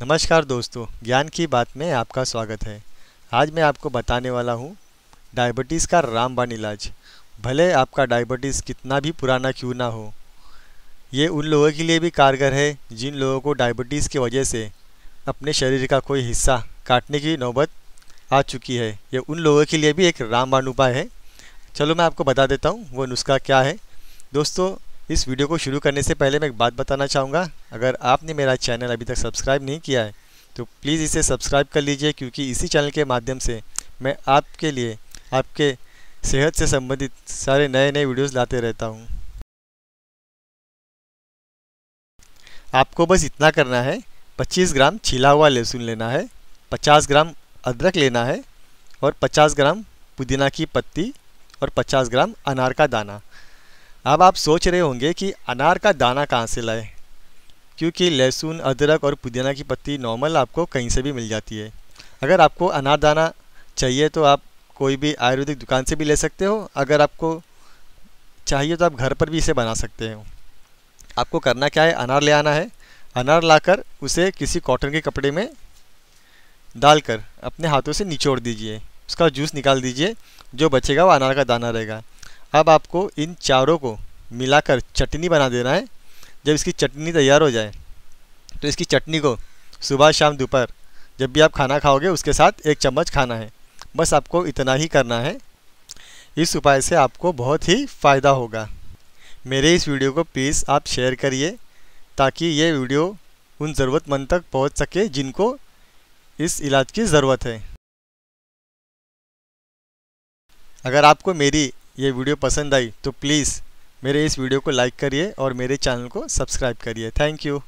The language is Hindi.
नमस्कार दोस्तों ज्ञान की बात में आपका स्वागत है आज मैं आपको बताने वाला हूँ डायबिटीज़ का रामबाण इलाज भले आपका डायबिटीज़ कितना भी पुराना क्यों ना हो ये उन लोगों के लिए भी कारगर है जिन लोगों को डायबिटीज़ की वजह से अपने शरीर का कोई हिस्सा काटने की नौबत आ चुकी है ये उन लोगों के लिए भी एक रामबाण उपाय है चलो मैं आपको बता देता हूँ वो नुस्खा क्या है दोस्तों इस वीडियो को शुरू करने से पहले मैं एक बात बताना चाहूँगा अगर आपने मेरा चैनल अभी तक सब्सक्राइब नहीं किया है तो प्लीज़ इसे सब्सक्राइब कर लीजिए क्योंकि इसी चैनल के माध्यम से मैं आपके लिए आपके सेहत से संबंधित सारे नए नए वीडियोस लाते रहता हूँ आपको बस इतना करना है 25 ग्राम छिला हुआ लहसुन लेना है 50 ग्राम अदरक लेना है और 50 ग्राम पुदीना की पत्ती और 50 ग्राम अनार का दाना अब आप सोच रहे होंगे कि अनार का दाना कहाँ से लाए क्योंकि लहसुन अदरक और पुदीना की पत्ती नॉर्मल आपको कहीं से भी मिल जाती है अगर आपको अनार दाना चाहिए तो आप कोई भी आयुर्वेदिक दुकान से भी ले सकते हो अगर आपको चाहिए तो आप घर पर भी इसे बना सकते हो आपको करना क्या है अनार ले आना है अनार लाकर उसे किसी कॉटन के कपड़े में डालकर अपने हाथों से निचोड़ दीजिए उसका जूस निकाल दीजिए जो बचेगा वो अनार का दाना रहेगा अब आपको इन चारों को मिलाकर चटनी बना देना है जब इसकी चटनी तैयार हो जाए तो इसकी चटनी को सुबह शाम दोपहर जब भी आप खाना खाओगे उसके साथ एक चम्मच खाना है बस आपको इतना ही करना है इस उपाय से आपको बहुत ही फ़ायदा होगा मेरे इस वीडियो को प्लीज़ आप शेयर करिए ताकि ये वीडियो उन ज़रूरतमंद तक पहुंच सके जिनको इस इलाज की ज़रूरत है अगर आपको मेरी ये वीडियो पसंद आई तो प्लीज़ मेरे इस वीडियो को लाइक करिए और मेरे चैनल को सब्सक्राइब करिए थैंक यू